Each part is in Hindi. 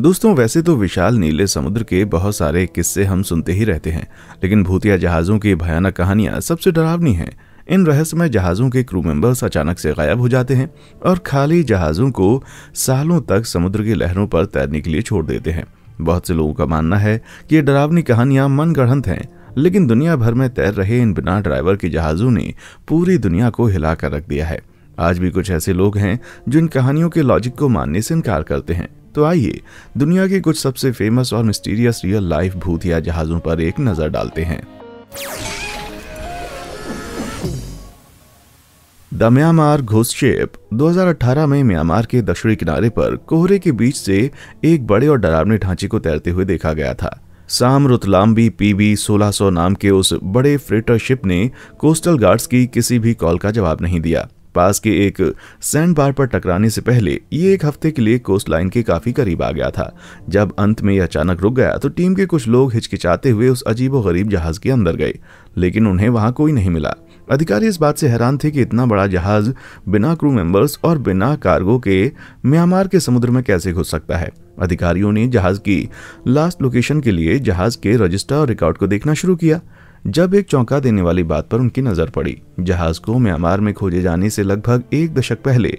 दोस्तों वैसे तो विशाल नीले समुद्र के बहुत सारे किस्से हम सुनते ही रहते हैं लेकिन भूतिया जहाज़ों की भयानक कहानियां सबसे डरावनी हैं इन रहस्यमय जहाज़ों के क्रू मेंबर्स अचानक से गायब हो जाते हैं और खाली जहाज़ों को सालों तक समुद्र की लहरों पर तैरने के लिए छोड़ देते हैं बहुत से लोगों का मानना है कि ये डरावनी कहानियां मन गढ़ंत हैं लेकिन दुनिया भर में तैर रहे इन बिना ड्राइवर के जहाज़ों ने पूरी दुनिया को हिलाकर रख दिया है आज भी कुछ ऐसे लोग हैं जो इन कहानियों के लॉजिक को मानने से इनकार करते हैं तो आइए दुनिया के कुछ सबसे फेमस और मिस्टीरियस रियल लाइफ भूतिया जहाजों पर एक नजर डालते हैं द म्यांमार शेप दो में म्यांमार के दक्षिणी किनारे पर कोहरे के बीच से एक बड़े और डरावने ढांचे को तैरते हुए देखा गया था साम रुतलाम्बी पीबी 1600 नाम के उस बड़े फ्रेटर शिप ने कोस्टल गार्ड्स की किसी भी कॉल का जवाब नहीं दिया पास के एक सैंड बार पर टकराने से पहले ये एक हफ्ते के लिए कोस्ट लाइन के काफी करीब आ गया था जब अंत में यह अचानक रुक गया तो टीम के कुछ लोग हिचकिचाते हुए उस अजीबो गरीब जहाज के अंदर गए लेकिन उन्हें वहां कोई नहीं मिला अधिकारी इस बात से हैरान थे कि इतना बड़ा जहाज बिना क्रू मेंबर्स और बिना कार्गो के म्यांमार के समुद्र में कैसे घुस सकता है अधिकारियों ने जहाज की लास्ट लोकेशन के लिए जहाज के रजिस्टर और रिकॉर्ड को देखना शुरू किया जब एक चौंका देने वाली बात पर उनकी नजर पड़ी जहाज को म्यांमार में खोजे जाने से लगभग एक दशक पहले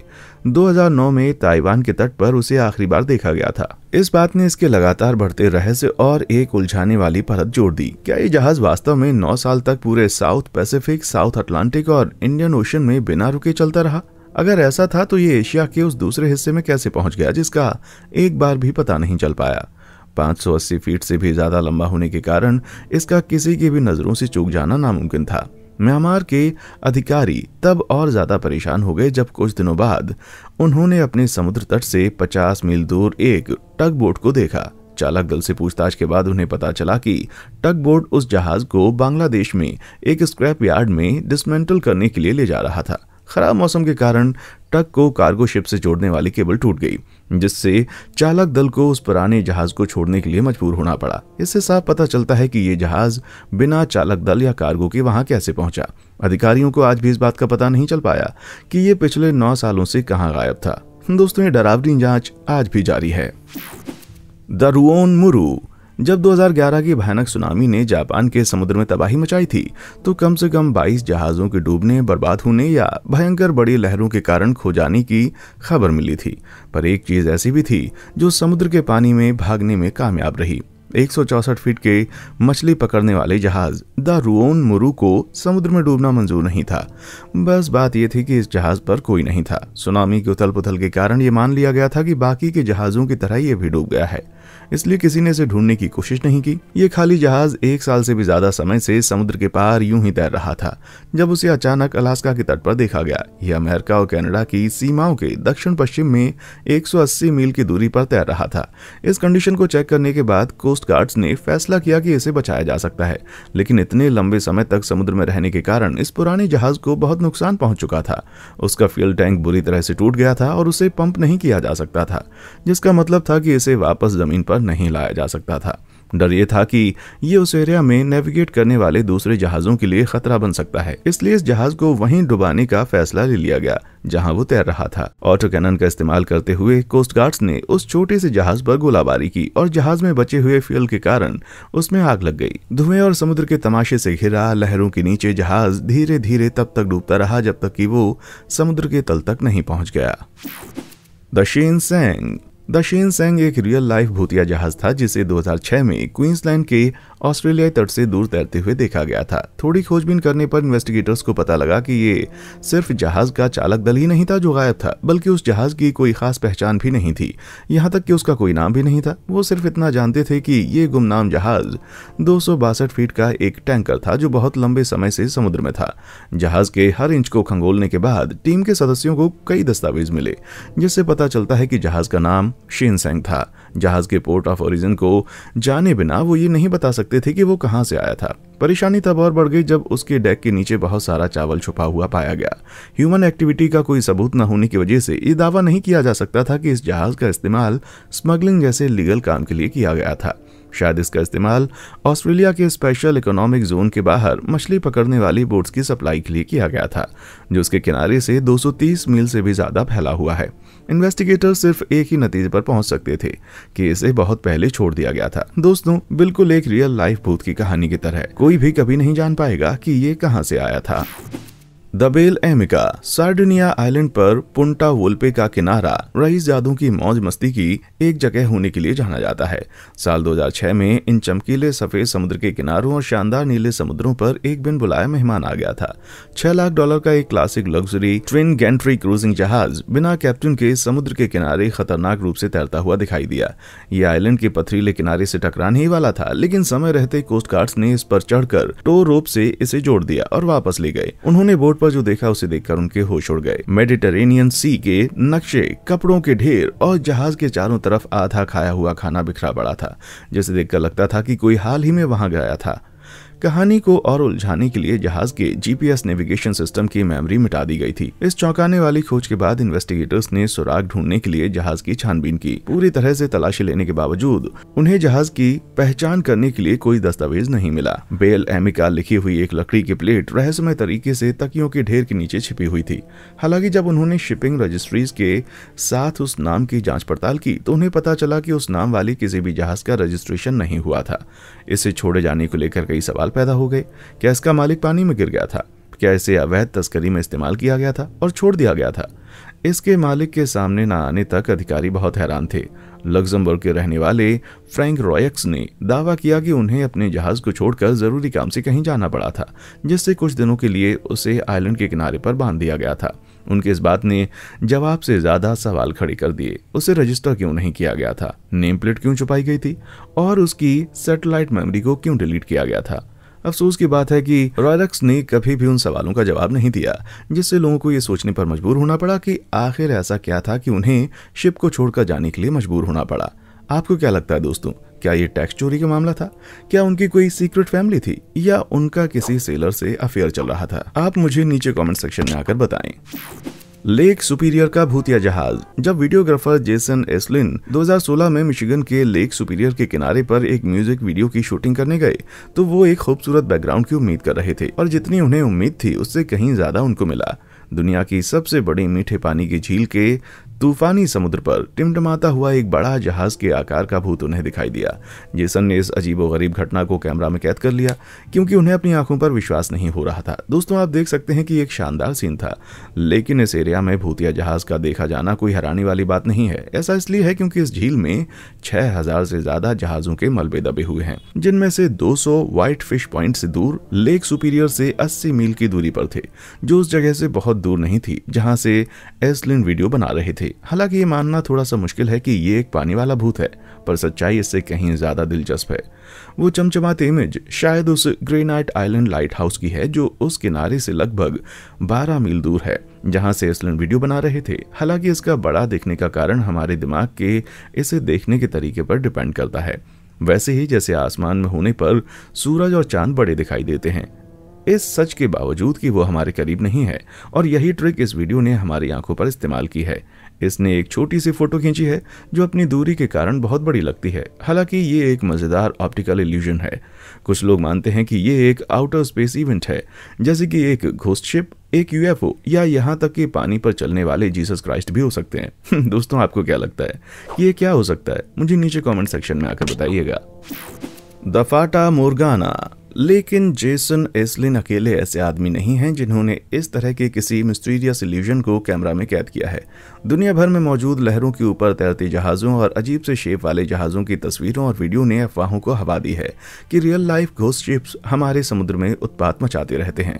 2009 में ताइवान के तट पर उसे आखिरी बार देखा गया था इस बात ने इसके लगातार बढ़ते रहस्य और एक उलझाने वाली परत जोड़ दी क्या ये जहाज वास्तव में नौ साल तक पूरे साउथ पैसिफिक साउथ अटलांटिक और इंडियन ओशन में बिना रुके चलता रहा अगर ऐसा था तो ये एशिया के उस दूसरे हिस्से में कैसे पहुंच गया जिसका एक बार भी पता नहीं चल पाया 580 फीट से भी ज़्यादा लंबा होने के कारण इसका किसी की भी नज़रों से चूक जाना नामुमकिन था म्यांमार के अधिकारी तब और ज़्यादा परेशान हो गए जब कुछ दिनों बाद उन्होंने अपने समुद्र तट से 50 मील दूर एक टग बोट को देखा चालक दल से पूछताछ के बाद उन्हें पता चला कि टग बोट उस जहाज को बांग्लादेश में एक स्क्रैप यार्ड में डिसमेंटल करने के लिए ले जा रहा था खराब मौसम के कारण ट्रक को कार्गो शिप से जोड़ने वाली केबल टूट गई जिससे चालक दल को उस पुराने जहाज को छोड़ने के लिए मजबूर होना पड़ा इससे साफ पता चलता है कि ये जहाज बिना चालक दल या कार्गो के वहां कैसे पहुंचा अधिकारियों को आज भी इस बात का पता नहीं चल पाया कि ये पिछले नौ सालों से कहाँ गायब था दोस्तों ये डरावनी जांच आज भी जारी है द रुओन मुरू जब 2011 की भयानक सुनामी ने जापान के समुद्र में तबाही मचाई थी तो कम से कम 22 जहाज़ों के डूबने बर्बाद होने या भयंकर बड़ी लहरों के कारण खो जाने की खबर मिली थी पर एक चीज़ ऐसी भी थी जो समुद्र के पानी में भागने में कामयाब रही एक फीट के मछली पकड़ने वाले जहाज द रुओन मुरु को समुद्र में डूबना मंजूर नहीं था बस बात यह थी कि इस जहाज पर कोई नहीं था सुनामी के उथल पुथल के कारण ये मान लिया गया था कि बाकी के जहाजों की तरह ये भी डूब गया है इसलिए किसी ने इसे ढूंढने की कोशिश नहीं की ये खाली जहाज एक साल से भी ज्यादा समय से समुद्र के पार यूं ही तैर रहा था जब उसे अचानक अलास्का के तट पर देखा गया यह अमेरिका और कनाडा की सीमाओं के दक्षिण पश्चिम में 180 मील की दूरी पर तैर रहा था इस कंडीशन को चेक करने के बाद कोस्ट गार्ड्स ने फैसला किया कि इसे बचाया जा सकता है लेकिन इतने लंबे समय तक समुद्र में रहने के कारण इस पुराने जहाज को बहुत नुकसान पहुंच चुका था उसका फ्यूल टैंक बुरी तरह से टूट गया था और उसे पंप नहीं किया जा सकता था जिसका मतलब था कि इसे वापस जमीन पर नहीं लाया जा सकता था डर ये था कि ये उस एरिया में नेविगेट करने वाले दूसरे जहाज़ों के लिए खतरा बन सकता है इसलिए इस जहाज़ को वहीं डुबाने का फैसला ले लिया गया जहां वो तैर रहा था ऑटो कैनन का इस्तेमाल करते हुए कोस्ट गार्ड्स ने उस छोटे से जहाज पर गोलाबारी की और जहाज में बचे हुए फ्यूल के कारण उसमें आग लग गई धुएं और समुद्र के तमाशे से घिरा लहरों के नीचे जहाज धीरे धीरे तब तक डूबता रहा जब तक की वो समुद्र के तल तक नहीं पहुँच गया दशीन शेन सेंग द शेन सेंग एक रियल लाइफ भूतिया जहाज था जिसे 2006 में क्वींसलैंड के ऑस्ट्रेलियाई तट से दूर तैरते हुए देखा गया था थोड़ी खोजबीन करने पर इन्वेस्टिगेटर्स को पता लगा कि ये सिर्फ जहाज का चालक दल ही नहीं था जो गायब था बल्कि उस जहाज की कोई खास पहचान भी नहीं थी यहाँ तक कि उसका कोई नाम भी नहीं था वो सिर्फ इतना जानते थे कि ये गुमनाम जहाज दो फीट का एक टैंकर था जो बहुत लंबे समय से समुद्र में था जहाज के हर इंच को खंगोलने के बाद टीम के सदस्यों को कई दस्तावेज मिले जिससे पता चलता है कि जहाज का नाम शेनसेंग था जहाज के पोर्ट ऑफ ओरिजिन को जाने बिना वो ये नहीं बता सकते थे कि वो कहाँ से आया था परेशानी तब और बढ़ गई जब उसके डेक के नीचे बहुत सारा चावल छुपा हुआ पाया गया ह्यूमन एक्टिविटी का कोई सबूत न होने की वजह से ये दावा नहीं किया जा सकता था कि इस जहाज का इस्तेमाल स्मगलिंग जैसे लीगल काम के लिए किया गया था शायद इसका इस्तेमाल ऑस्ट्रेलिया के स्पेशल इकोनॉमिक जोन के बाहर मछली पकड़ने वाली बोट्स की सप्लाई के लिए किया गया था जो उसके किनारे से 230 मील से भी ज़्यादा फैला हुआ है इन्वेस्टिगेटर सिर्फ एक ही नतीजे पर पहुंच सकते थे कि इसे बहुत पहले छोड़ दिया गया था दोस्तों बिल्कुल एक रियल लाइफ भूत की कहानी की तरह कोई भी कभी नहीं जान पाएगा कि ये कहाँ से आया था दबेल एमिका सार्डिनिया आइलैंड पर पुंटा वोल्पे का किनारा रईस जादू की मौज मस्ती की एक जगह होने के लिए जाना जाता है साल 2006 में इन चमकीले सफेद समुद्र के किनारों और शानदार नीले समुद्रों पर एक बिन बुलाया मेहमान आ गया था 6 लाख डॉलर का एक classic luxury twin gantry cruising जहाज बिना कैप्टन के समुद्र के किनारे खतरनाक रूप से तैरता हुआ दिखाई दिया ये आइलैंड के पथरीले किनारे से टकराने ही वाला था लेकिन समय रहते कोस्ट गार्ड ने इस पर चढ़कर टो रोप से इसे जोड़ दिया और वापस ले गए उन्होंने बोट पर जो देखा उसे देखकर उनके होश उड़ गए मेडिटेरेनियन सी के नक्शे कपड़ों के ढेर और जहाज के चारों तरफ आधा खाया हुआ खाना बिखरा पड़ा था जिसे देखकर लगता था कि कोई हाल ही में वहां गया था कहानी को और उलझाने के लिए जहाज के जीपीएस नेविगेशन सिस्टम की मेमोरी मिटा दी गई थी इस चौंकाने वाली खोज के बाद इन्वेस्टिगेटर्स ने सुराग ढूंढने के लिए जहाज की छानबीन की पूरी तरह से तलाशी लेने के बावजूद उन्हें जहाज की पहचान करने के लिए कोई दस्तावेज नहीं मिला बेल एमिका लिखी हुई एक लकड़ी की प्लेट रहस्यमय तरीके से तकियों के ढेर के नीचे छिपी हुई थी हालांकि जब उन्होंने शिपिंग रजिस्ट्रीज के साथ उस नाम की जाँच पड़ताल की तो उन्हें पता चला की उस नाम वाले किसी भी जहाज का रजिस्ट्रेशन नहीं हुआ था इसे छोड़े जाने को लेकर कई सवाल सवाल पैदा हो गए क्या इसका मालिक पानी में गिर गया था क्या इसे अवैध तस्करी में इस्तेमाल किया गया था और छोड़ दिया गया था इसके मालिक के सामने न आने तक अधिकारी बहुत हैरान थे लग्जमबर्ग के रहने वाले फ्रैंक रॉयक्स ने दावा किया कि उन्हें अपने जहाज को छोड़कर जरूरी काम से कहीं जाना पड़ा था जिससे कुछ दिनों के लिए उसे आइलैंड के किनारे पर बांध दिया गया था उनके इस बात ने जवाब से ज्यादा सवाल खड़े कर दिए उसे रजिस्टर क्यों नहीं किया गया था नेम प्लेट क्यों छुपाई गई थी और उसकी सैटेलाइट मेमोरी को क्यों डिलीट किया गया था अफसोस की बात है कि रॉयलक्स ने कभी भी उन सवालों का जवाब नहीं दिया जिससे लोगों को ये सोचने पर मजबूर होना पड़ा कि आखिर ऐसा क्या था कि उन्हें शिप को छोड़कर जाने के लिए मजबूर होना पड़ा आपको क्या लगता है दोस्तों क्या ये टैक्स चोरी का मामला था क्या उनकी कोई सीक्रेट फैमिली थी या उनका किसी सेलर से अफेयर चल रहा था आप मुझे नीचे कमेंट सेक्शन में आकर बताएं लेक सुपीरियर का भूतिया जहाज जब वीडियोग्राफर जेसन एसलिन 2016 में मिशिगन के लेक सुपीरियर के किनारे पर एक म्यूजिक वीडियो की शूटिंग करने गए तो वो एक खूबसूरत बैकग्राउंड की उम्मीद कर रहे थे और जितनी उन्हें उम्मीद थी उससे कहीं ज्यादा उनको मिला दुनिया की सबसे बड़ी मीठे पानी की झील के तूफानी समुद्र पर टिमटमाता हुआ एक बड़ा जहाज के आकार का भूत उन्हें दिखाई दिया जेसन ने इस गरीब घटना को कैमरा में कैद कर लिया क्योंकि उन्हें अपनी आंखों पर विश्वास नहीं हो रहा था दोस्तों आप देख सकते हैं कि एक शानदार सीन था लेकिन इस एरिया में भूतिया जहाज का देखा जाना कोई हैरानी वाली बात नहीं है ऐसा इसलिए है क्योंकि इस झील में हजार से ज्यादा जहाजों के मलबे दबे हुए हैं जिनमें से सौ व्हाइट फिश पॉइंट से दूर लेक सुपीरियर से अस्सी मील की दूरी पर थे जो उस जगह से बहुत दूर नहीं थी जहाँ से एसलिन वीडियो बना रहे थे थी हालांकि ये मानना थोड़ा सा मुश्किल है कि ये एक पानी वाला भूत है पर सच्चाई इससे कहीं ज्यादा दिलचस्प है वो चमचमाती इमेज शायद उस ग्रेनाइट आइलैंड लाइट हाउस की है जो उस किनारे से लगभग 12 मील दूर है जहां से एसलन वीडियो बना रहे थे हालांकि इसका बड़ा दिखने का कारण हमारे दिमाग के इसे देखने के तरीके पर डिपेंड करता है वैसे ही जैसे आसमान में होने पर सूरज और चांद बड़े दिखाई देते हैं इस सच के बावजूद कि वो हमारे करीब नहीं है और यही ट्रिक इस वीडियो ने हमारी आंखों पर इस्तेमाल की है इसने एक छोटी सी फोटो खींची है जो अपनी दूरी के कारण बहुत बड़ी लगती है हालांकि ये एक मज़ेदार ऑप्टिकल इल्यूजन है कुछ लोग मानते हैं कि ये एक आउटर स्पेस इवेंट है जैसे कि एक घोस्ट शिप एक यूएफओ या यहाँ तक कि पानी पर चलने वाले जीसस क्राइस्ट भी हो सकते हैं दोस्तों आपको क्या लगता है ये क्या हो सकता है मुझे नीचे कॉमेंट सेक्शन में आकर बताइएगा दफाटा मोरगाना लेकिन जेसन एसलिन अकेले ऐसे आदमी नहीं हैं जिन्होंने इस तरह के किसी मिस्टीरियस इल्यूजन को कैमरा में कैद किया है दुनिया भर में मौजूद लहरों के ऊपर तैरते जहाज़ों और अजीब से शेप वाले जहाज़ों की तस्वीरों और वीडियो ने अफवाहों को हवा दी है कि रियल लाइफ घोस्ट शिप्स हमारे समुद्र में उत्पात मचाते रहते हैं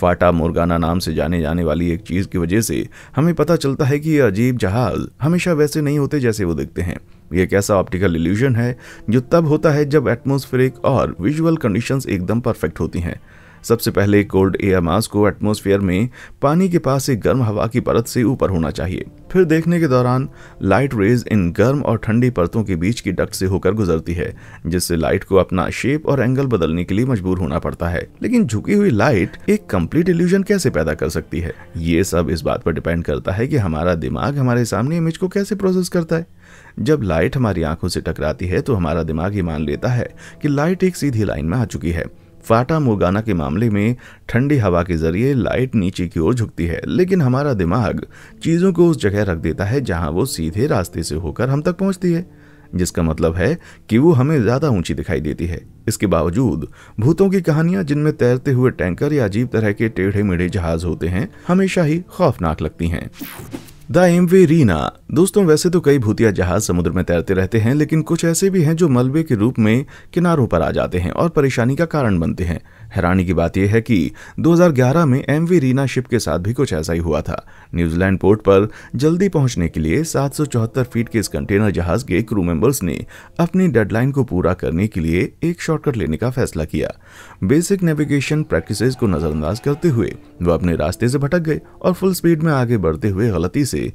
फाटा मोरगाना नाम से जाने जाने वाली एक चीज़ की वजह से हमें पता चलता है कि ये अजीब जहाज़ हमेशा वैसे नहीं होते जैसे वो दिखते हैं ये एक ऐसा ऑप्टिकल इल्यूजन है जो तब होता है जब एटमोस्फेरिक और विजुअल कंडीशंस एकदम परफेक्ट होती हैं सबसे पहले कोल्ड एयर मास को एटमोस्फेयर में पानी के पास एक गर्म हवा की परत से ऊपर होना चाहिए फिर देखने के दौरान लाइट रेज इन गर्म और ठंडी परतों के बीच की डक्ट से होकर गुजरती है जिससे लाइट को अपना शेप और एंगल बदलने के लिए मजबूर होना पड़ता है लेकिन झुकी हुई लाइट एक कम्प्लीट इल्यूजन कैसे पैदा कर सकती है ये सब इस बात पर डिपेंड करता है की हमारा दिमाग हमारे सामने इमेज को कैसे प्रोसेस करता है जब लाइट हमारी आंखों से टकराती है तो हमारा दिमाग ये मान लेता है कि लाइट एक सीधी लाइन में आ चुकी है फाटा मोगाना के मामले में ठंडी हवा के जरिए लाइट नीचे की ओर झुकती है लेकिन हमारा दिमाग चीज़ों को उस जगह रख देता है जहां वो सीधे रास्ते से होकर हम तक पहुंचती है जिसका मतलब है कि वो हमें ज़्यादा ऊंची दिखाई देती है इसके बावजूद भूतों की कहानियां जिनमें तैरते हुए टैंकर या अजीब तरह के टेढ़े मेढ़े जहाज होते हैं हमेशा ही खौफनाक लगती हैं द एम वे रीना दोस्तों वैसे तो कई भूतिया जहाज समुद्र में तैरते रहते हैं लेकिन कुछ ऐसे भी हैं जो मलबे के रूप में किनारों पर आ जाते हैं और परेशानी का कारण बनते हैं हैरानी की बात यह है कि 2011 में एम वी रीना शिप के साथ भी कुछ ऐसा ही हुआ था न्यूजीलैंड पोर्ट पर जल्दी पहुंचने के लिए सात फीट के इस कंटेनर जहाज के क्रू मेंबर्स ने अपनी डेडलाइन को पूरा करने के लिए एक शॉर्टकट लेने का फैसला किया बेसिक नेविगेशन प्रैक्टिस को नजरअंदाज करते हुए वह अपने रास्ते से भटक गए और फुल स्पीड में आगे बढ़ते हुए गलती से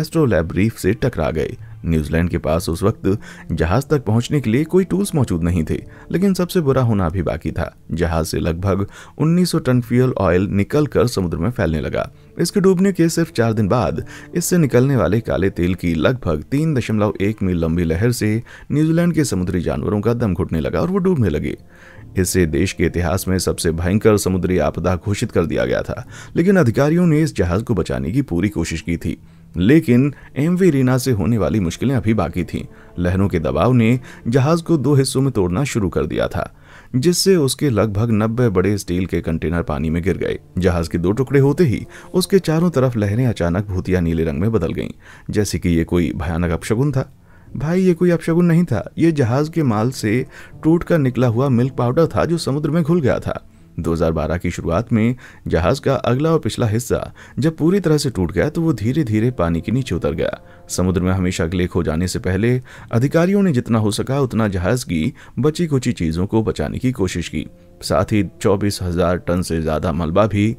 एस्ट्रोलैब रीफ से टकरा गए न्यूजीलैंड के पास उस वक्त जहाज तक पहुंचने के लिए कोई टूल्स मौजूद नहीं थे लेकिन सबसे बुरा होना भी बाकी था जहाज से लगभग 1900 टन फ्यूल ऑयल निकलकर समुद्र में फैलने लगा इसके डूबने के सिर्फ चार दिन बाद इससे निकलने वाले काले तेल की लगभग तीन दशमलव एक मील लंबी लहर से न्यूजीलैंड के समुद्री जानवरों का दम घुटने लगा और वो डूबने लगे इसे देश के इतिहास में सबसे भयंकर समुद्री आपदा घोषित कर दिया गया था लेकिन अधिकारियों ने इस जहाज को बचाने की पूरी कोशिश की थी लेकिन एम वी रीना से होने वाली मुश्किलें अभी बाकी थीं लहरों के दबाव ने जहाज को दो हिस्सों में तोड़ना शुरू कर दिया था जिससे उसके लगभग 90 बड़े स्टील के कंटेनर पानी में गिर गए जहाज के दो टुकड़े होते ही उसके चारों तरफ लहरें अचानक भूतिया नीले रंग में बदल गईं जैसे कि ये कोई भयानक अपशगुन था भाई ये कोई अपशगुन नहीं था ये जहाज के माल से टूट कर निकला हुआ मिल्क पाउडर था जो समुद्र में घुल गया था 2012 की शुरुआत में जहाज का अगला और पिछला हिस्सा जब पूरी तरह से टूट गया तो वो धीरे धीरे पानी के नीचे उतर गया समुद्र में हमेशा ग्लेख हो जाने से पहले अधिकारियों ने जितना हो सका उतना जहाज की बची कुची चीज़ों को बचाने की कोशिश की साथ ही चौबीस हजार टन से ज्यादा मलबा भी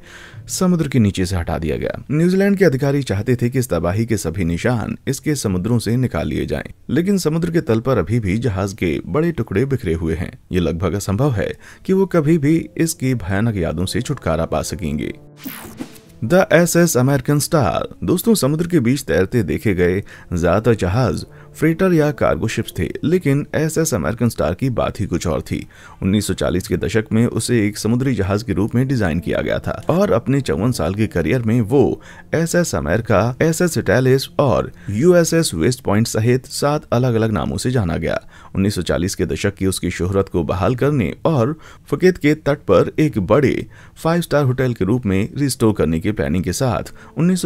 समुद्र के नीचे से हटा दिया गया न्यूजीलैंड के अधिकारी चाहते थे कि इस तबाही के सभी निशान इसके समुद्रों से निकाल लिए जाएं, लेकिन समुद्र के तल पर अभी भी जहाज के बड़े टुकड़े बिखरे हुए हैं ये लगभग असंभव है कि वो कभी भी इसकी भयानक यादों से छुटकारा पा सकेंगे the S S American Star दोस्तों समुद्र के बीच तैरते देखे गए ज्यादातर जहाज फ्रेटर या कार्गो शिप्स थे लेकिन एस एस अमेरिकन स्टार की बात ही कुछ और थी 1940 के दशक में उसे एक समुद्री जहाज के रूप में डिजाइन किया गया था और अपने चौवन साल के करियर में वो S S America S S Italis और यूएसएस वेस्ट पॉइंट सहित सात अलग अलग नामों से जाना गया 1940 के दशक की उसकी शोहरत को बहाल करने और फकेत के तट पर एक बड़े फाइव स्टार होटल के रूप में रिस्टोर करने की प्लानिंग के साथ उन्नीस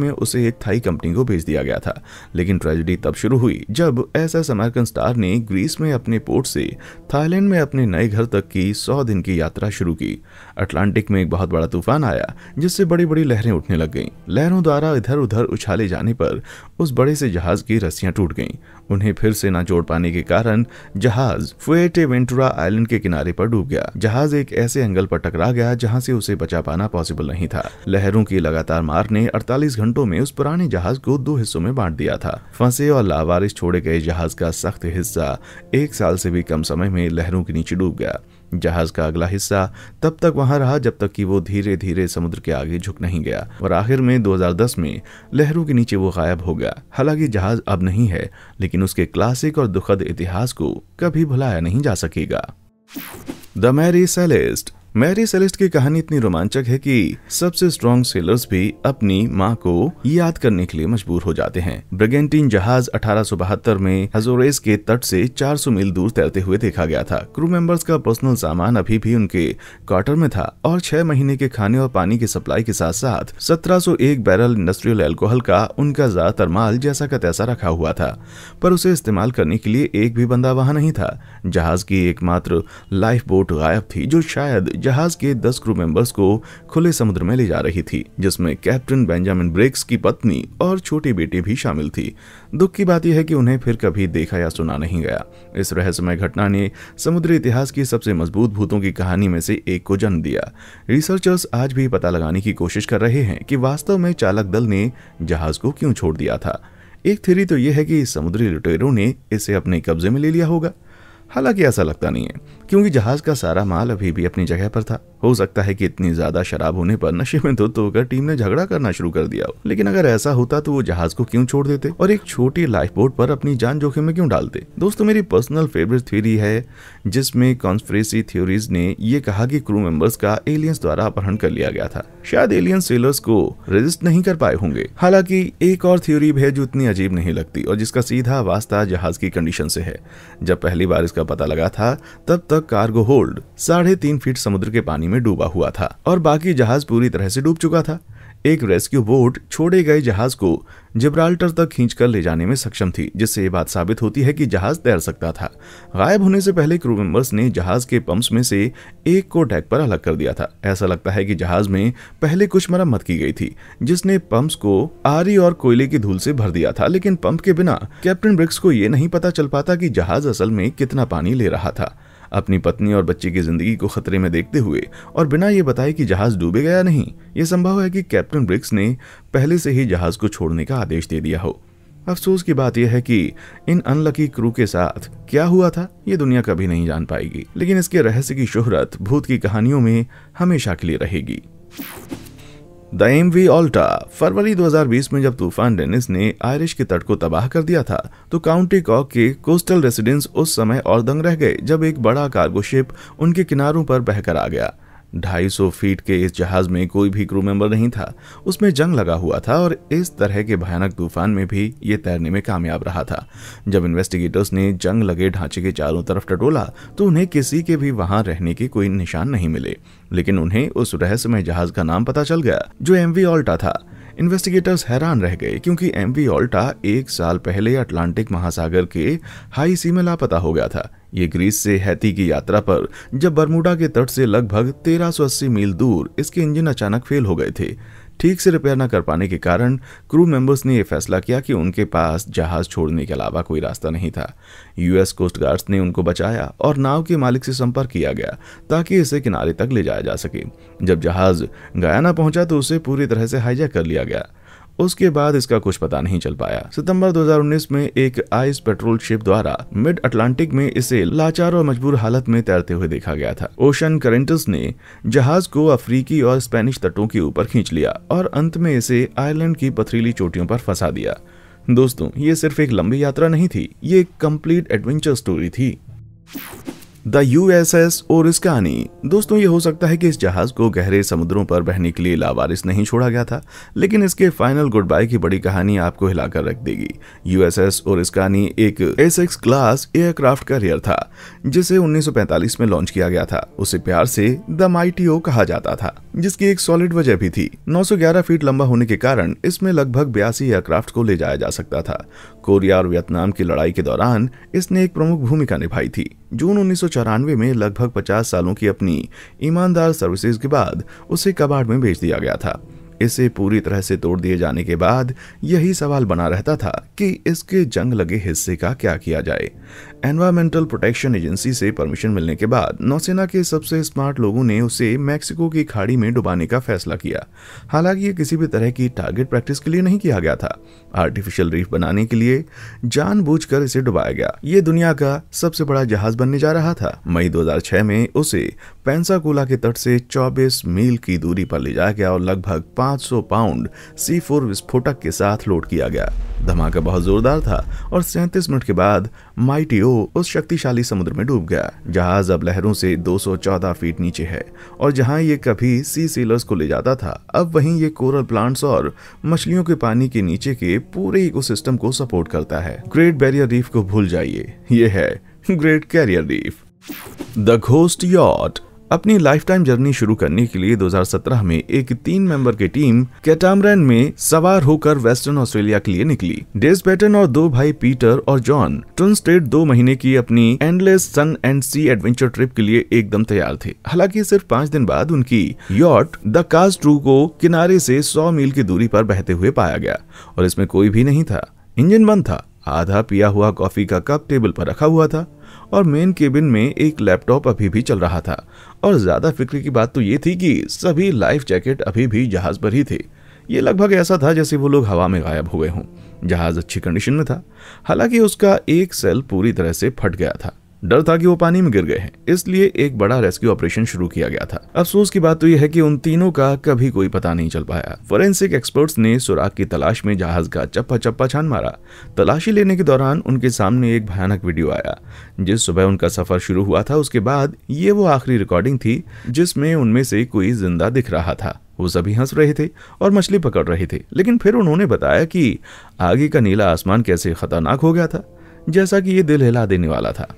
में उसे एक थाई कंपनी को भेज दिया गया था लेकिन ट्रेजिडी तब शुरू हुई जब एस एस अमेरिकन स्टार ने ग्रीस में अपने पोर्ट से थाईलैंड में अपने नए घर तक की सौ दिन की यात्रा शुरू की अटलांटिक में एक बहुत बड़ा तूफान आया जिससे बड़ी बड़ी लहरें उठने लग गईं लहरों द्वारा इधर उधर उछाले जाने पर उस बड़े से जहाज की रस्सियां टूट गईं उन्हें फिर से ना जोड़ पाने के कारण जहाज फुएटे वेंटुरा आइलैंड के किनारे पर डूब गया जहाज एक ऐसे एंगल पर टकरा गया जहाँ से उसे बचा पाना पॉसिबल नहीं था लहरों की लगातार मार ने अड़तालीस घंटों में उस पुराने जहाज को दो हिस्सों में बांट दिया था फंसे और लावारिस छोड़े गए जहाज का सख्त हिस्सा एक साल से भी कम समय में लहरों के नीचे डूब गया जहाज का अगला हिस्सा तब तक वहां रहा जब तक कि वो धीरे धीरे समुद्र के आगे झुक नहीं गया और आखिर में 2010 में लहरों के नीचे वो गायब हो गया हालांकि जहाज अब नहीं है लेकिन उसके क्लासिक और दुखद इतिहास को कभी भुलाया नहीं जा सकेगा the Mary Celeste Mary Celeste की कहानी इतनी रोमांचक है कि सबसे स्ट्रॉन्ग सेलर्स भी अपनी माँ को याद करने के लिए मजबूर हो जाते हैं ब्रिगेंटीन जहाज अठारह में हजोरेस के तट से 400 मील दूर तैरते हुए देखा गया था क्रू मेंबर्स का पर्सनल सामान अभी भी उनके क्वार्टर में था और छह महीने के खाने और पानी की सप्लाई के साथ साथ सत्रह बैरल इंडस्ट्रियल एल्कोहल का उनका ज्यादातर माल जैसा का तैसा रखा हुआ था पर उसे इस्तेमाल करने के लिए एक भी बंदा वहां नहीं था जहाज की एकमात्र लाइफ बोट गायब थी जो शायद जहाज के दस क्रू मेंबर्स को खुले समुद्र में ले जा रही थी जिसमें कैप्टन बेंजामिन ब्रेक्स की पत्नी और छोटी बेटी भी शामिल थी दुख की बात यह है कि उन्हें फिर कभी देखा या सुना नहीं गया इस रहस्यमय घटना ने समुद्री इतिहास की सबसे मजबूत भूतों की कहानी में से एक को जन्म दिया रिसर्चर्स आज भी पता लगाने की कोशिश कर रहे हैं कि वास्तव में चालक दल ने जहाज को क्यों छोड़ दिया था एक थ्योरी तो यह है कि समुद्री लुटेरों ने इसे अपने कब्जे में ले लिया होगा हालांकि ऐसा लगता नहीं है क्योंकि जहाज का सारा माल अभी भी अपनी जगह पर था हो सकता है कि इतनी ज्यादा शराब होने पर नशे में धुत होकर टीम ने झगड़ा करना शुरू कर दिया हो लेकिन अगर ऐसा होता तो वो जहाज को क्यों छोड़ देते और एक छोटी लाइफ बोट पर अपनी जान जोखिम में क्यों डालते दोस्तों मेरी पर्सनल फेवरेट थ्योरी है जिसमें कॉन्स्परेसी थ्योरीज ने ये कहा कि क्रू मेंबर्स का एलियंस द्वारा अपहरण कर लिया गया था शायद एलियन सेलर्स को रजिस्ट नहीं कर पाए होंगे हालांकि एक और थ्योरी भी है जो इतनी अजीब नहीं लगती और जिसका सीधा वास्ता जहाज की कंडीशन से है जब पहली बार इसका पता लगा था तब तक कार्गो होल्ड साढ़े तीन फीट समुद्र के पानी में डूबा हुआ था और बाकी जहाज पूरी तरह से डूब चुका था एक रेस्क्यू बोट छोड़े गए जहाज को जिब्राल्टर तक खींच कर ले जाने में सक्षम थी जिससे ये बात साबित होती है कि जहाज तैर सकता था गायब होने से पहले क्रू मेंबर्स ने जहाज के पंप्स में से एक को डेक पर अलग कर दिया था ऐसा लगता है कि जहाज में पहले कुछ मरम्मत की गई थी जिसने पंप्स को आरी और कोयले की धूल से भर दिया था लेकिन पंप के बिना कैप्टन ब्रिक्स को ये नहीं पता चल पाता की जहाज असल में कितना पानी ले रहा था अपनी पत्नी और बच्चे की जिंदगी को खतरे में देखते हुए और बिना ये बताए कि जहाज डूबे गया नहीं ये संभव है कि कैप्टन ब्रिक्स ने पहले से ही जहाज को छोड़ने का आदेश दे दिया हो अफसोस की बात यह है कि इन अनलकी क्रू के साथ क्या हुआ था ये दुनिया कभी नहीं जान पाएगी लेकिन इसके रहस्य की शोहरत भूत की कहानियों में हमेशा के लिए रहेगी द एम वी ऑल्टा फरवरी 2020 में जब तूफान डेनिस ने आयरिश के तट को तबाह कर दिया था तो काउंटी कॉक के कोस्टल रेसिडेंट्स उस समय और दंग रह गए जब एक बड़ा कार्गो शिप उनके किनारों पर बहकर आ गया ढाई सौ फीट के इस जहाज में कोई भी क्रू मेंबर नहीं था उसमें जंग लगा हुआ था और इस तरह के भयानक तूफान में भी ये तैरने में कामयाब रहा था जब इन्वेस्टिगेटर्स ने जंग लगे ढांचे के चारों तरफ टटोला तो उन्हें किसी के भी वहां रहने के कोई निशान नहीं मिले लेकिन उन्हें उस रहस्यमय जहाज का नाम पता चल गया जो एम ऑल्टा था इन्वेस्टिगेटर्स हैरान रह गए क्योंकि एम ऑल्टा एक साल पहले अटलांटिक महासागर के हाई सी में लापता हो गया था ये ग्रीस से हैती की यात्रा पर जब बर्मुडा के तट से लगभग 1380 मील दूर इसके इंजन अचानक फेल हो गए थे ठीक से रिपेयर न कर पाने के कारण क्रू मेंबर्स ने यह फैसला किया कि उनके पास जहाज छोड़ने के अलावा कोई रास्ता नहीं था यूएस कोस्ट गार्ड्स ने उनको बचाया और नाव के मालिक से संपर्क किया गया ताकि इसे किनारे तक ले जाया जा सके जब जहाज गायाना पहुंचा तो उसे पूरी तरह से हाईजैक कर लिया गया उसके बाद इसका कुछ पता नहीं चल पाया सितंबर 2019 में एक आइस पेट्रोल शिप द्वारा मिड अटलांटिक में इसे लाचार और मजबूर हालत में तैरते हुए देखा गया था ओशन करेंटस ने जहाज को अफ्रीकी और स्पेनिश तटों के ऊपर खींच लिया और अंत में इसे आयरलैंड की पथरीली चोटियों पर फंसा दिया दोस्तों ये सिर्फ एक लंबी यात्रा नहीं थी ये एक एडवेंचर स्टोरी थी द यू एस एस और इसकानी दोस्तों ये हो सकता है कि इस जहाज को गहरे समुद्रों पर बहने के लिए लावारिस नहीं छोड़ा गया था लेकिन इसके फाइनल गुड बाय की बड़ी कहानी आपको हिलाकर रख देगी यू एस एस और इसकानी एक एक्स क्लास एयरक्राफ्ट कैरियर था जिसे 1945 में लॉन्च किया गया था उसे प्यार से द माइटीओ कहा जाता था जिसकी एक सॉलिड वजह भी थी 911 फीट लंबा होने के कारण इसमें लगभग बयासी एयरक्राफ्ट को ले जाया जा सकता था कोरिया और वियतनाम की लड़ाई के दौरान इसने एक प्रमुख भूमिका निभाई थी जून उन्नीस में लगभग 50 सालों की अपनी ईमानदार सर्विसेज के बाद उसे कबाड़ में बेच दिया गया था इसे पूरी तरह से तोड़ दिए जाने के बाद यही सवाल बना रहता था कि इसके जंग लगे हिस्से का क्या किया जाए एनवायरमेंटल प्रोटेक्शन एजेंसी से परमिशन मिलने के बाद नौसेना के सबसे स्मार्ट लोगों ने उसे मैक्सिको की खाड़ी में डुबाने का फैसला किया हालांकि ये किसी भी तरह की टारगेट प्रैक्टिस के लिए नहीं किया गया था आर्टिफिशियल रीफ बनाने के लिए जानबूझकर इसे डुबाया गया ये दुनिया का सबसे बड़ा जहाज बनने जा रहा था मई दो में उसे पेंसाकोला के तट से चौबीस मील की दूरी पर ले जाया गया और लगभग 500 पाउंड सी विस्फोटक के साथ लोड किया गया धमाका बहुत जोरदार था और सैंतीस मिनट के बाद माइटीओ उस शक्तिशाली समुद्र में डूब गया जहाज अब लहरों से 214 फीट नीचे है और जहां ये कभी सी सीलर्स को ले जाता था अब वहीं ये कोरल प्लांट्स और मछलियों के पानी के नीचे के पूरे इकोसिस्टम को सपोर्ट करता है ग्रेट बैरियर रीफ को भूल जाइए ये है Great Barrier Reef the ghost yacht अपनी लाइफ टाइम जर्नी शुरू करने के लिए 2017 में एक तीन मेंबर की टीम कैटामरन में सवार होकर वेस्टर्न ऑस्ट्रेलिया के लिए निकली डेज बैटन और दो भाई पीटर और जॉन ट्विन स्टेट दो महीने की अपनी endless sun and sea adventure trip के लिए एकदम तैयार थे हालांकि सिर्फ पांच दिन बाद उनकी यॉट द काज ट्रू को किनारे से सौ मील की दूरी पर बहते हुए पाया गया और इसमें कोई भी नहीं था इंजन बंद था आधा पिया हुआ कॉफी का कप टेबल पर रखा हुआ था और मेन केबिन में एक लैपटॉप अभी भी चल रहा था और ज़्यादा फिक्र की बात तो ये थी कि सभी लाइफ जैकेट अभी भी जहाज़ पर ही थे ये लगभग ऐसा था जैसे वो लोग हवा में गायब हुए हों जहाज़ अच्छी कंडीशन में था हालांकि उसका एक सेल पूरी तरह से फट गया था डर था कि वो पानी में गिर गए हैं इसलिए एक बड़ा रेस्क्यू ऑपरेशन शुरू किया गया था अफसोस की बात तो यह है कि उन तीनों का कभी कोई पता नहीं चल पाया फोरेंसिक एक्सपर्ट्स ने सुराग की तलाश में जहाज का चप्पा चप्पा छान मारा तलाशी लेने के दौरान उनके सामने एक भयानक वीडियो आया जिस सुबह उनका सफर शुरू हुआ था उसके बाद ये वो आखिरी रिकॉर्डिंग थी जिसमें उनमें से कोई जिंदा दिख रहा था वो सभी हंस रहे थे और मछली पकड़ रहे थे लेकिन फिर उन्होंने बताया कि आगे का नीला आसमान कैसे खतरनाक हो गया था जैसा कि ये दिल हिला देने वाला था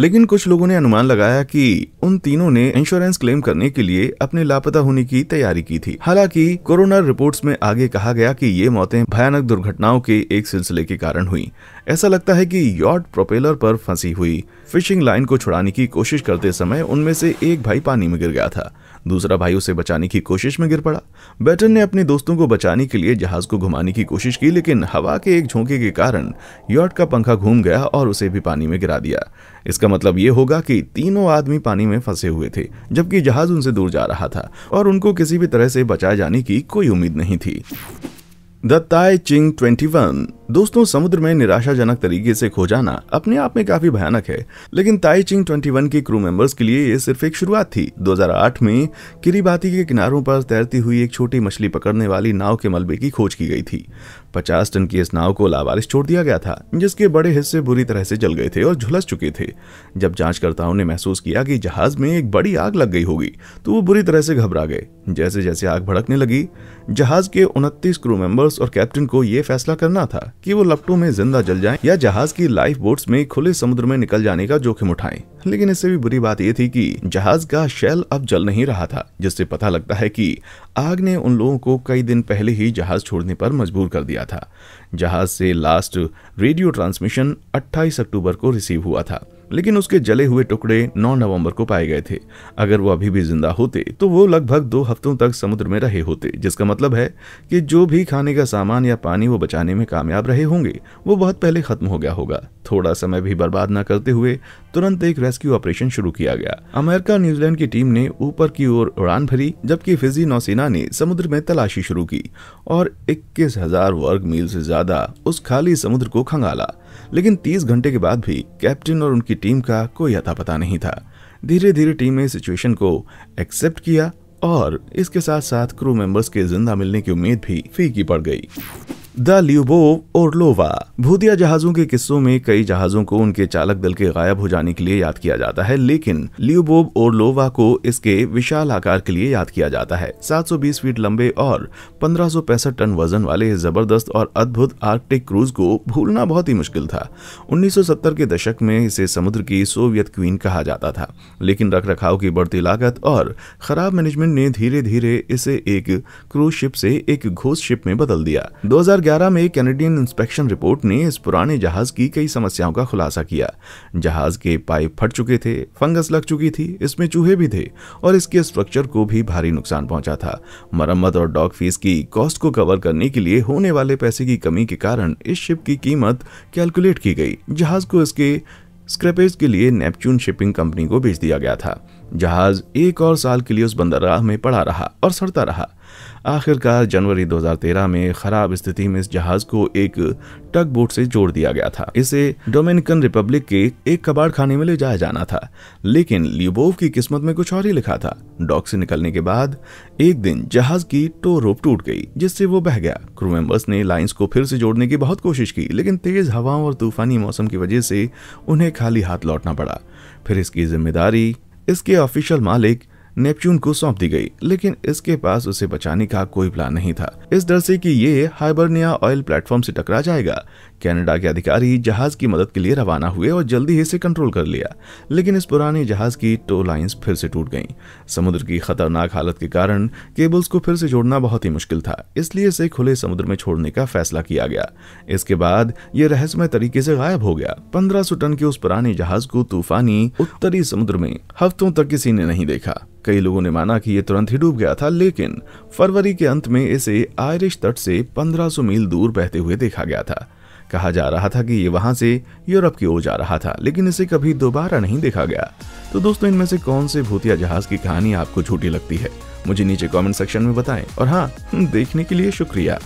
लेकिन कुछ लोगों ने अनुमान लगाया कि उन तीनों ने इंश्योरेंस क्लेम करने के लिए अपने लापता होने की तैयारी की थी हालांकि कोरोना रिपोर्ट्स में आगे कहा गया कि ये मौतें भयानक दुर्घटनाओं के एक सिलसिले के कारण हुई ऐसा लगता है कि यॉट प्रोपेलर पर फंसी हुई फिशिंग लाइन को छुड़ाने की कोशिश करते समय उनमें से एक भाई पानी में गिर गया था दूसरा भाई उसे बचाने की कोशिश में गिर पड़ा बैटन ने अपने दोस्तों को बचाने के लिए जहाज को घुमाने की कोशिश की लेकिन हवा के एक झोंके के कारण यॉट का पंखा घूम गया और उसे भी पानी में गिरा दिया इसका मतलब ये होगा कि तीनों आदमी पानी में फंसे हुए थे जबकि जहाज उनसे दूर जा रहा था और उनको किसी भी तरह से बचाए जाने की कोई उम्मीद नहीं थी द ताई चिंग ट्वेंटी वन दोस्तों समुद्र में निराशाजनक तरीके से खो जाना अपने आप में काफी भयानक है लेकिन ताई चिंग 21 के क्रू मेंबर्स के लिए ये सिर्फ एक शुरुआत थी 2008 में किरीबाती के किनारों पर तैरती हुई एक छोटी मछली पकड़ने वाली नाव के मलबे की खोज की गई थी 50 टन की इस नाव को लावारिस छोड़ दिया गया था जिसके बड़े हिस्से बुरी तरह से जल गए थे और झुलस चुके थे जब जांचकर्ताओं ने महसूस किया कि जहाज में एक बड़ी आग लग गई होगी तो वो बुरी तरह से घबरा गए जैसे जैसे आग भड़कने लगी जहाज के उनतीस क्रू मेंबर्स और कैप्टन को ये फैसला करना था कि वो लपटों में जिंदा जल जाएं या जहाज की लाइफ बोट्स में खुले समुद्र में निकल जाने का जोखिम उठाएं लेकिन इससे भी बुरी बात यह थी कि जहाज का शेल अब जल नहीं रहा था जिससे पता लगता है कि आग ने उन लोगों को कई दिन पहले ही जहाज छोड़ने पर मजबूर कर दिया था जहाज से लास्ट रेडियो ट्रांसमिशन 28 अक्टूबर को रिसीव हुआ था लेकिन उसके जले हुए टुकड़े 9 नवंबर को पाए गए थे अगर वो अभी भी जिंदा होते तो वो लगभग दो हफ्तों तक समुद्र में रहे होते जिसका मतलब है कि जो भी खाने का सामान या पानी वो बचाने में कामयाब रहे होंगे वो बहुत पहले खत्म हो गया होगा थोड़ा समय भी बर्बाद न करते हुए तुरंत एक रेस्क्यू ऑपरेशन शुरू किया गया अमेरिका न्यूजीलैंड की टीम ने ऊपर की ओर उड़ान भरी जबकि फिजी नौसेना ने समुद्र में तलाशी शुरू की और इक्कीस हजार वर्ग मील से ज्यादा उस खाली समुद्र को खंगाला लेकिन तीस घंटे के बाद भी कैप्टन और उनकी टीम का कोई अता पता नहीं था धीरे धीरे टीम ने सिचुएशन को एक्सेप्ट किया और इसके साथ साथ क्रू मेंबर्स के जिंदा मिलने की उम्मीद भी फीकी पड़ गई द ल्यूबोव और लोवा भूतिया जहाजों के किस्सों में कई जहाजों को उनके चालक दल के गायब हो जाने के लिए याद किया जाता है लेकिन ल्यूबोव और लोवा को इसके विशाल आकार के लिए याद किया जाता है 720 फीट लंबे और पंद्रह टन वजन वाले इस जबरदस्त और अद्भुत आर्कटिक क्रूज को भूलना बहुत ही मुश्किल था 1970 के दशक में इसे समुद्र की सोवियत क्वीन कहा जाता था लेकिन रख की बढ़ती लागत और खराब मैनेजमेंट ने धीरे धीरे इसे एक क्रूज शिप से एक घोष शिप में बदल दिया दो 2011 में कैनेडियन इंस्पेक्शन रिपोर्ट ने इस पुराने जहाज की कई समस्याओं का खुलासा किया जहाज के पाइप फट चुके थे फंगस लग चुकी थी इसमें चूहे भी थे और इसके स्ट्रक्चर को भी भारी नुकसान पहुंचा था मरम्मत और डॉग फीस की कॉस्ट को कवर करने के लिए होने वाले पैसे की कमी के कारण इस शिप की कीमत कैलकुलेट की गई जहाज को इसके स्क्रेपेज के लिए नेपच्यून शिपिंग कंपनी को बेच दिया गया था जहाज एक और साल के लिए उस बंदरगाह में पड़ा रहा और सड़ता रहा आखिरकार जनवरी 2013 में खराब स्थिति में इस जहाज को एक टग बोट से जोड़ दिया गया था इसे डोमिनिकन रिपब्लिक के एक कबाड़ खाने में ले जाया जाना था लेकिन ल्यूबोव की किस्मत में कुछ और ही लिखा था डॉक से निकलने के बाद एक दिन जहाज की टो रोप टूट गई जिससे वो बह गया क्रू मेंबर्स ने लाइन्स को फिर से जोड़ने की बहुत कोशिश की लेकिन तेज हवाओं और तूफानी मौसम की वजह से उन्हें खाली हाथ लौटना पड़ा फिर इसकी जिम्मेदारी इसके ऑफिशियल मालिक नेपच्यून को सौंप दी गई लेकिन इसके पास उसे बचाने का कोई प्लान नहीं था इस डर से कि ये हाइबरनिया ऑयल प्लेटफॉर्म से टकरा जाएगा कनाडा के अधिकारी जहाज की मदद के लिए रवाना हुए और जल्दी ही इसे कंट्रोल कर लिया लेकिन इस पुराने जहाज की टो लाइन फिर से टूट गईं समुद्र की खतरनाक हालत के कारण केबल्स को फिर से जोड़ना बहुत ही मुश्किल था इसलिए इसे खुले समुद्र में छोड़ने का फैसला किया गया इसके बाद ये रहस्यमय तरीके से गायब हो गया पंद्रह टन के उस पुराने जहाज को तूफानी उत्तरी समुद्र में हफ्तों तक किसी ने नहीं देखा कई लोगों ने माना कि यह तुरंत ही डूब गया था लेकिन फरवरी के अंत में इसे आयरिश तट से 1500 मील दूर बहते हुए देखा गया था कहा जा रहा था कि ये वहां से यूरोप की ओर जा रहा था लेकिन इसे कभी दोबारा नहीं देखा गया तो दोस्तों इनमें से कौन से भूतिया जहाज की कहानी आपको झूठी लगती है मुझे नीचे कमेंट सेक्शन में बताएं और हाँ देखने के लिए शुक्रिया